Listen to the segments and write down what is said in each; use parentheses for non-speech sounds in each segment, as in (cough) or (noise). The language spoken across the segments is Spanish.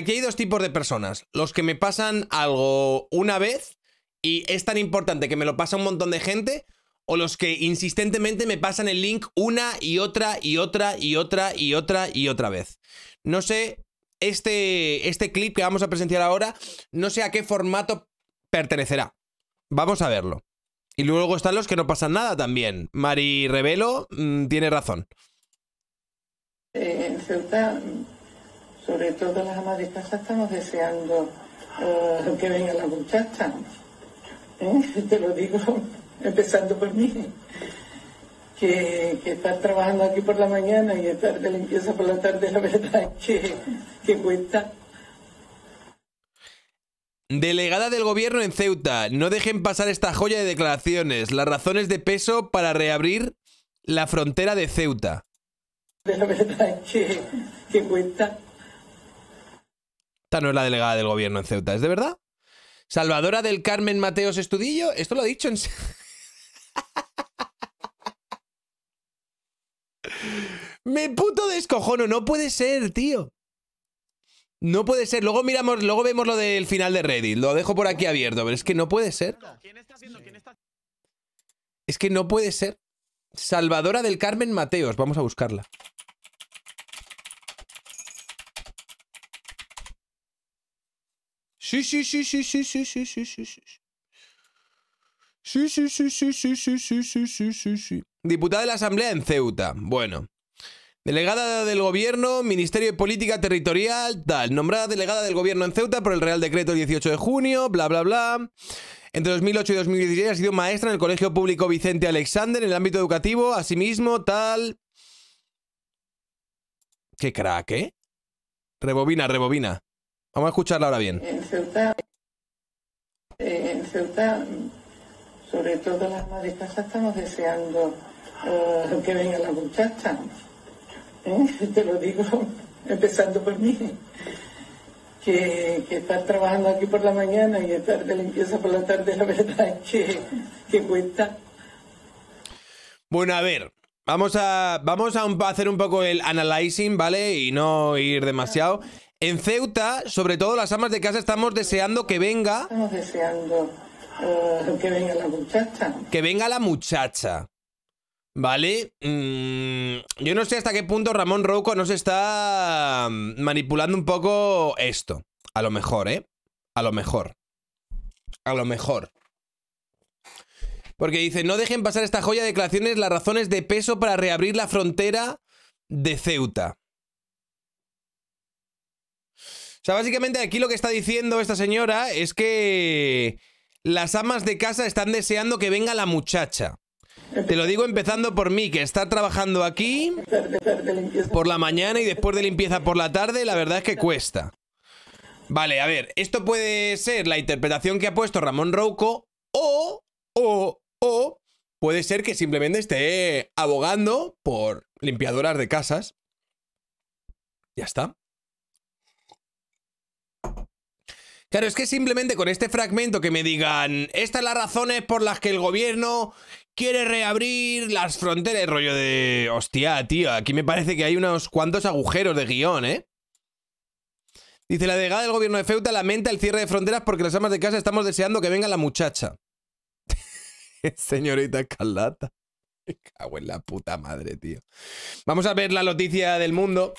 Aquí hay dos tipos de personas. Los que me pasan algo una vez y es tan importante que me lo pasa un montón de gente. O los que insistentemente me pasan el link una y otra y otra y otra y otra y otra vez. No sé, este, este clip que vamos a presenciar ahora, no sé a qué formato pertenecerá. Vamos a verlo. Y luego están los que no pasan nada también. Mari Revelo mm, tiene razón. Eh, sobre todo las amas de estamos deseando eh, que venga la muchacha. ¿eh? (laughs) Te lo digo empezando por mí, que, que, estar trabajando aquí por la mañana y estar de limpieza por la tarde, la verdad que, que cuesta. Delegada del gobierno en Ceuta, no dejen pasar esta joya de declaraciones, las razones de peso para reabrir la frontera de Ceuta. (laughs) la verdad que, que cuesta no es la delegada del gobierno en Ceuta, ¿es de verdad? Salvadora del Carmen Mateos Estudillo, esto lo ha dicho en... Me (laughs) puto descojono, no puede ser, tío. No puede ser. Luego miramos, luego vemos lo del final de Reddit. Lo dejo por aquí abierto, pero es que no puede ser. Es que no puede ser. Salvadora del Carmen Mateos, vamos a buscarla. Sí, sí, sí, sí, sí, sí, sí, sí, sí, sí. Sí, sí, sí, sí, sí, sí, sí, sí, sí, Diputada de la Asamblea en Ceuta. Bueno. Delegada del Gobierno, Ministerio de Política Territorial, tal. Nombrada delegada del Gobierno en Ceuta por el Real Decreto el 18 de junio, bla, bla, bla. Entre 2008 y 2016 ha sido maestra en el Colegio Público Vicente Alexander en el ámbito educativo, asimismo, tal. Qué crack, ¿eh? Rebobina, rebobina. Vamos a escucharla ahora bien. En Ceuta, eh, sobre todo las madres casas, estamos deseando eh, que venga la muchacha. ¿eh? (laughs) Te lo digo empezando por mí. Que, estar trabajando aquí por la mañana y estar de limpieza por la tarde, la verdad es que, cuesta. Bueno, a ver, vamos a, vamos a hacer un poco el analyzing, ¿vale? Y no ir demasiado. En Ceuta, sobre todo las amas de casa, estamos deseando que venga. Estamos deseando eh, que venga la muchacha. Que venga la muchacha. ¿Vale? Mm, yo no sé hasta qué punto Ramón Rouco nos está mm, manipulando un poco esto. A lo mejor, ¿eh? A lo mejor. A lo mejor. Porque dice, no dejen pasar esta joya de declaraciones las razones de peso para reabrir la frontera de Ceuta sea, básicamente aquí lo que está diciendo esta señora es que las amas de casa están deseando que venga la muchacha. Te lo digo empezando por mí, que está trabajando aquí por la mañana y después de limpieza por la tarde, la verdad es que cuesta. Vale, a ver, esto puede ser la interpretación que ha puesto Ramón Rouco o, o puede ser que simplemente esté abogando por limpiadoras de casas. Ya está. Claro, es que simplemente con este fragmento que me digan, estas las razones por las que el gobierno quiere reabrir las fronteras, rollo de... Hostia, tío, aquí me parece que hay unos cuantos agujeros de guión, ¿eh? Dice, la delegada del gobierno de Feuta lamenta el cierre de fronteras porque las amas de casa estamos deseando que venga la muchacha. (laughs) Señorita calata (laughs) Me cago en la puta madre, tío. Vamos a ver la noticia del mundo.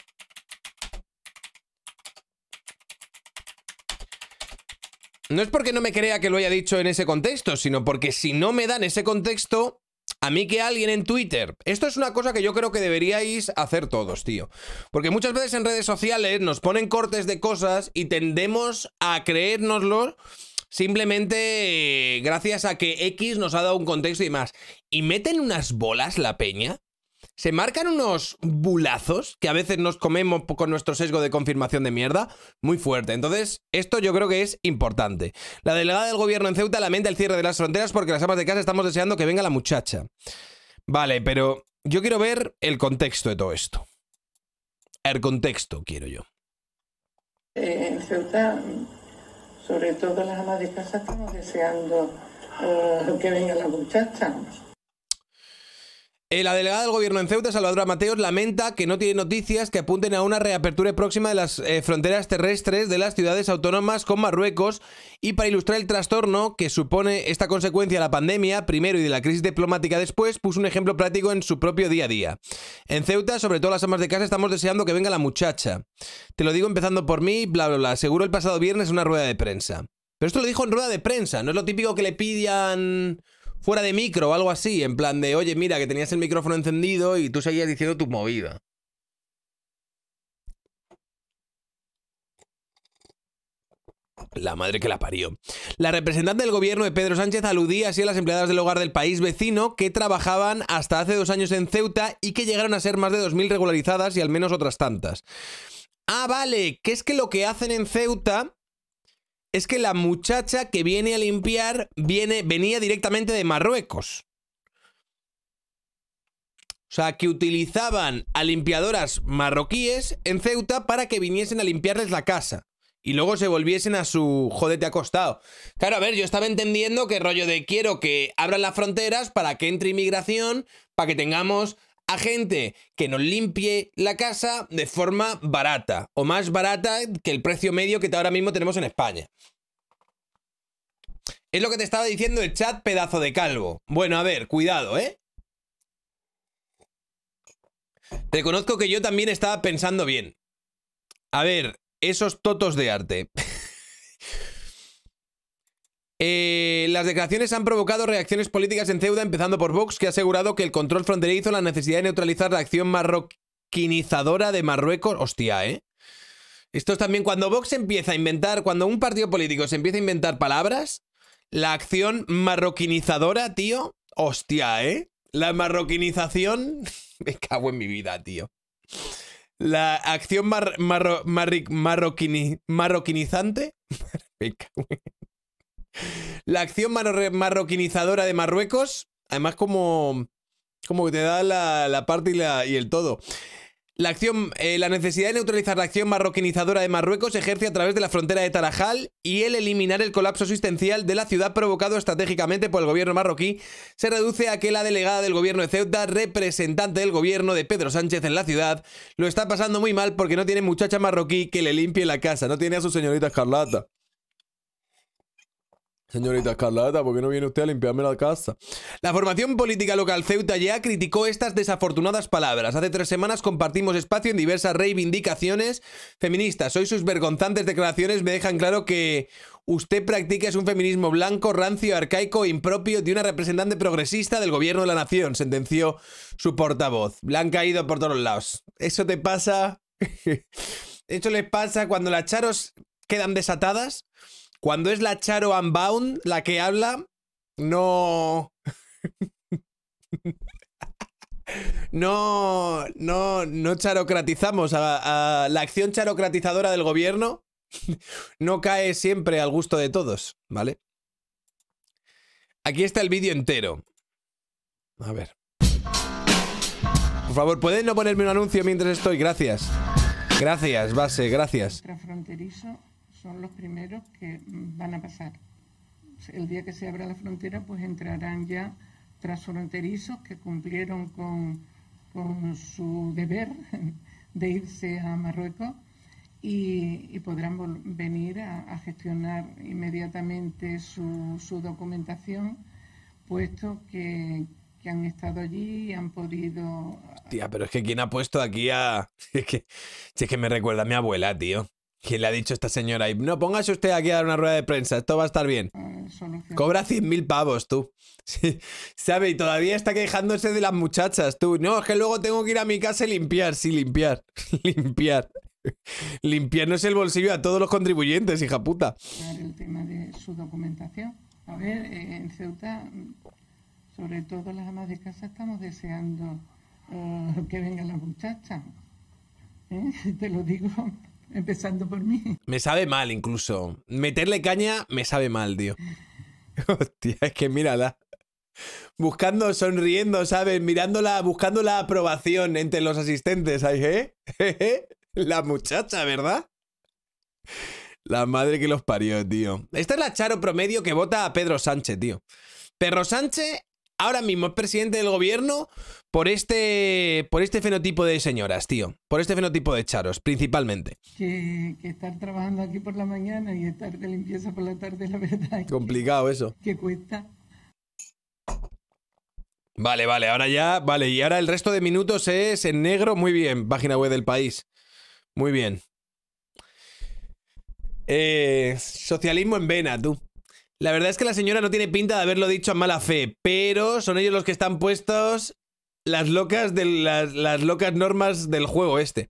No es porque no me crea que lo haya dicho en ese contexto, sino porque si no me dan ese contexto, a mí que alguien en Twitter. Esto es una cosa que yo creo que deberíais hacer todos, tío. Porque muchas veces en redes sociales nos ponen cortes de cosas y tendemos a creérnoslo simplemente eh, gracias a que X nos ha dado un contexto y más. Y meten unas bolas la peña se marcan unos bulazos que a veces nos comemos con nuestro sesgo de confirmación de mierda muy fuerte. Entonces, esto yo creo que es importante. La delegada del gobierno en Ceuta lamenta el cierre de las fronteras porque las amas de casa estamos deseando que venga la muchacha. Vale, pero yo quiero ver el contexto de todo esto. El contexto quiero yo. Eh, en Ceuta, sobre todo las amas de casa estamos deseando eh, que venga la muchacha. Eh, la delegada del gobierno en Ceuta, Salvador Mateos, lamenta que no tiene noticias que apunten a una reapertura próxima de las eh, fronteras terrestres de las ciudades autónomas con Marruecos. Y para ilustrar el trastorno que supone esta consecuencia de la pandemia primero y de la crisis diplomática después, puso un ejemplo práctico en su propio día a día. En Ceuta, sobre todo las amas de casa, estamos deseando que venga la muchacha. Te lo digo empezando por mí, bla, bla, bla. Seguro el pasado viernes una rueda de prensa. Pero esto lo dijo en rueda de prensa, no es lo típico que le pidan fuera de micro o algo así, en plan de, oye, mira, que tenías el micrófono encendido y tú seguías diciendo tu movida. La madre que la parió. La representante del gobierno de Pedro Sánchez aludía así a las empleadas del hogar del país vecino que trabajaban hasta hace dos años en Ceuta y que llegaron a ser más de 2.000 regularizadas y al menos otras tantas. Ah, vale, que es que lo que hacen en Ceuta es que la muchacha que viene a limpiar viene, venía directamente de Marruecos. O sea, que utilizaban a limpiadoras marroquíes en Ceuta para que viniesen a limpiarles la casa. Y luego se volviesen a su jodete acostado. Claro, a ver, yo estaba entendiendo que rollo de quiero que abran las fronteras para que entre inmigración, para que tengamos a gente que nos limpie la casa de forma barata o más barata que el precio medio que ahora mismo tenemos en España. Es lo que te estaba diciendo el chat, pedazo de calvo. Bueno, a ver, cuidado, ¿eh? Reconozco que yo también estaba pensando bien. A ver, esos totos de arte. (laughs) Eh, las declaraciones han provocado reacciones políticas en Ceuta, empezando por Vox, que ha asegurado que el control fronterizo, la necesidad de neutralizar la acción marroquinizadora de Marruecos. Hostia, ¿eh? Esto es también cuando Vox empieza a inventar, cuando un partido político se empieza a inventar palabras, la acción marroquinizadora, tío. Hostia, ¿eh? La marroquinización. (laughs) Me cago en mi vida, tío. La acción marroquinizante. (laughs) Me cago en... La acción marroquinizadora de Marruecos, además como, como que te da la, parte y, la, y el todo. La, acción, eh, la necesidad de neutralizar la acción marroquinizadora de Marruecos se ejerce a través de la frontera de Tarajal y el eliminar el colapso existencial de la ciudad provocado estratégicamente por el gobierno marroquí se reduce a que la delegada del gobierno de Ceuta, representante del gobierno de Pedro Sánchez en la ciudad, lo está pasando muy mal porque no tiene muchacha marroquí que le limpie la casa, no tiene a su señorita Escarlata. Señorita Escarlata, ¿por qué no viene usted a limpiarme la casa? La formación política local Ceuta ya criticó estas desafortunadas palabras. Hace tres semanas compartimos espacio en diversas reivindicaciones feministas. Hoy sus vergonzantes declaraciones me dejan claro que usted practica es un feminismo blanco, rancio, arcaico e impropio de una representante progresista del gobierno de la nación, sentenció su portavoz. Blanca ha ido por todos lados. Eso te pasa. (laughs) Eso les pasa cuando las charos quedan desatadas. Cuando es la Charo Unbound la que habla, no. (laughs) no, no, no charocratizamos a, la acción charocratizadora del gobierno. (laughs) No cae siempre al gusto de todos, ¿vale? Aquí está el vídeo entero. A ver. Por favor, ¿pueden no ponerme un anuncio mientras estoy? Gracias. Gracias, base, gracias son los primeros que mm, van a pasar. El día que se abra la frontera, pues entrarán ya transfronterizos que cumplieron con, su deber (laughs) de irse a Marruecos y, podrán venir a, gestionar inmediatamente su, documentación, puesto que, han estado allí y han podido... Tía, pero es que ¿quién ha puesto aquí a...? (laughs) es que me recuerda a mi abuela, tío. ¿Quién le ha dicho esta señora? No, póngase usted aquí a dar una rueda de prensa, esto va a estar bien. Eh, Cobra 100.000 pavos, tú. (laughs) ¿sabe? Y todavía está quejándose de las muchachas, tú. No, es que luego tengo que ir a mi casa y limpiar, sí, limpiar, (laughs) limpiar. Limpiarnos el bolsillo a todos los contribuyentes, hija puta. El tema de su documentación. A ver, eh, en Ceuta, mm, sobre todo las amas de casa, estamos deseando eh, que vengan las muchachas. (laughs) Te lo digo empezando por mí. Me sabe mal incluso. Meterle caña me sabe mal, tío. (laughs) Hostia, es que mírala. Buscando, sonriendo, ¿sabes? Mirándola, buscando la aprobación entre los asistentes. ¿eh? (laughs) ¿Eh, eh? La muchacha, ¿verdad? La madre que los parió, tío. Esta es la Charo promedio que vota a Pedro Sánchez, tío. Pedro Sánchez ahora mismo es presidente del gobierno por este, por este fenotipo de señoras, tío. Por este fenotipo de charos, principalmente. Que, estar trabajando aquí por la mañana y estar de limpieza por la tarde, la verdad. Complicado eso. Que cuesta. Vale, vale, ahora ya, vale, y ahora el resto de minutos es en negro, muy bien, página web del país. Muy bien. Eh, socialismo en vena, tú. La verdad es que la señora no tiene pinta de haberlo dicho a mala fe, pero son ellos los que están puestos las locas las, locas normas del juego este.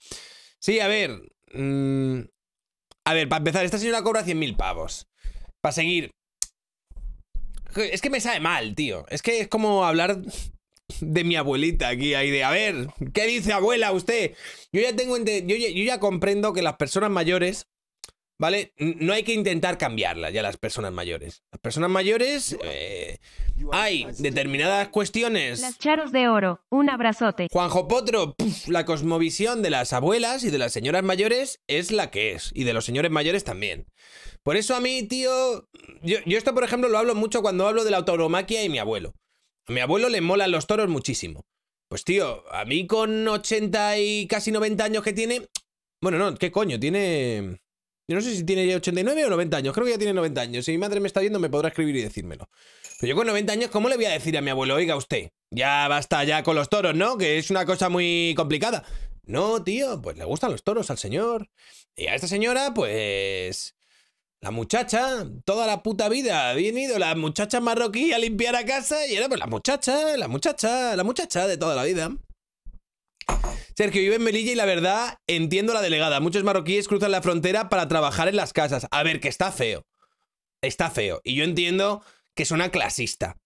Sí, a ver. Mm, a ver, para empezar, esta señora cobra 100.000 pavos. Para seguir. Es que me sabe mal, tío. Es que es como hablar de mi abuelita aquí, de, a ver, ¿qué dice abuela usted? Yo ya tengo, yo ya comprendo que las personas mayores ¿Vale? No hay que intentar cambiarlas ya las personas mayores. Las personas mayores eh, hay determinadas cuestiones. Las charos de oro, un abrazote. Juanjo Potro, la cosmovisión de las abuelas y de las señoras mayores es la que es. Y de los señores mayores también. Por eso a mí, tío. Yo, yo esto, por ejemplo, lo hablo mucho cuando hablo de la tauromaquia y mi abuelo. A mi abuelo le molan los toros muchísimo. Pues tío, a mí con 80 y casi 90 años que tiene. Bueno, no, ¿qué coño? Tiene. Yo no sé si tiene ya 89 o 90 años. Creo que ya tiene 90 años. Si mi madre me está viendo, me podrá escribir y decírmelo. Pero yo con 90 años, ¿cómo le voy a decir a mi abuelo? Oiga, usted, ya basta ya con los toros, ¿no? Que es una cosa muy complicada. No, tío, pues le gustan los toros al señor. Y a esta señora, pues... La muchacha, toda la puta vida, ha ido la muchacha marroquí a limpiar a casa y era pues la muchacha, la muchacha, la muchacha de toda la vida. Sergio vive en Melilla y la verdad entiendo a la delegada. Muchos marroquíes cruzan la frontera para trabajar en las casas. A ver, que está feo. Está feo. Y yo entiendo que suena clasista.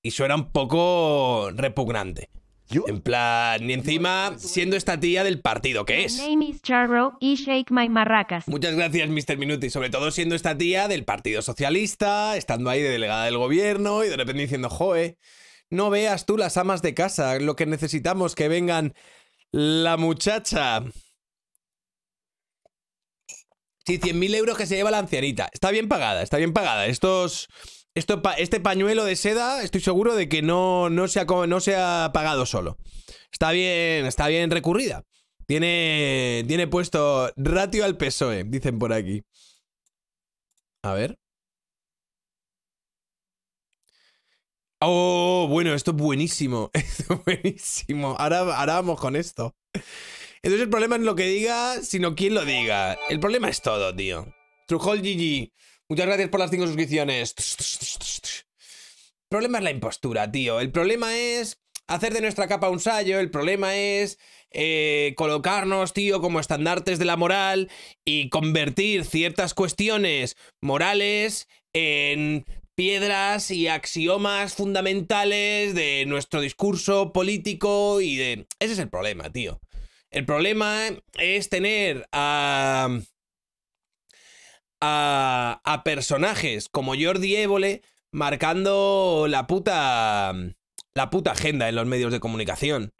Y suena un poco repugnante. En plan, y encima siendo esta tía del partido que es. My name is Charro y shake my marracas. Muchas gracias, Mr. Minuti. Sobre todo siendo esta tía del Partido Socialista, estando ahí de delegada del gobierno y de repente diciendo, joe, no veas tú las amas de casa, lo que necesitamos que vengan la muchacha. Sí, 100.000 euros que se lleva la ancianita. Está bien pagada, está bien pagada. Estos, esto, este pañuelo de seda, estoy seguro de que no, no, se ha, no se ha pagado solo. Está bien, está bien recurrida. Tiene, tiene puesto ratio al PSOE, dicen por aquí. A ver. Oh, bueno, esto es buenísimo. (laughs) Esto es buenísimo. Ahora, ahora vamos con esto. Entonces el problema no es lo que diga, sino quién lo diga. El problema es todo, tío. Trujol GG. Muchas gracias por las cinco suscripciones. El problema es la impostura, tío. El problema es hacer de nuestra capa un sayo. El problema es eh, colocarnos, tío, como estandartes de la moral y convertir ciertas cuestiones morales en piedras y axiomas fundamentales de nuestro discurso político y de... Ese es el problema, tío. El problema es tener a... A, personajes como Jordi Évole marcando la puta la puta agenda en los medios de comunicación.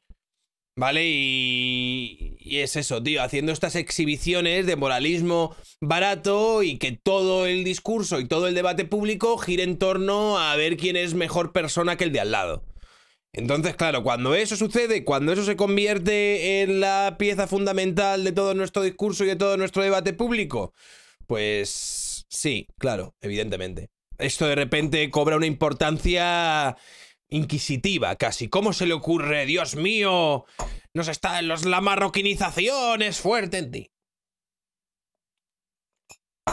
¿Vale? Y, es eso, tío, haciendo estas exhibiciones de moralismo barato y que todo el discurso y todo el debate público gire en torno a ver quién es mejor persona que el de al lado. Entonces, claro, cuando eso sucede, cuando eso se convierte en la pieza fundamental de todo nuestro discurso y de todo nuestro debate público, pues sí, claro, evidentemente. Esto de repente cobra una importancia inquisitiva casi. ¿Cómo se le ocurre? Dios mío, nos está los, la marroquinización es fuerte en ti.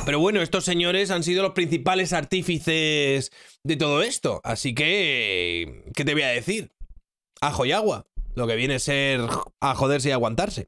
Pero bueno, estos señores han sido los principales artífices de todo esto. Así que, ¿qué te voy a decir? Ajo y agua. Lo que viene a ser a joderse y aguantarse.